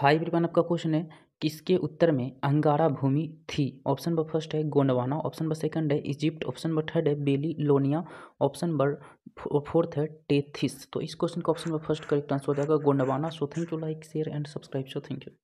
high everyone आपका question है किसके उत्तर में अंगारा भूमि थी ऑप्शन नंबर फर्स्ट है गोंडवाना ऑप्शन नंबर सेकंड है इजिप्ट ऑप्शन नंबर थर्ड है Babylonia option number fourth है टेथिस तो इस क्वेश्चन का option number first correct answer हो जाएगा Gondwana so thank you like share and subscribe so thank you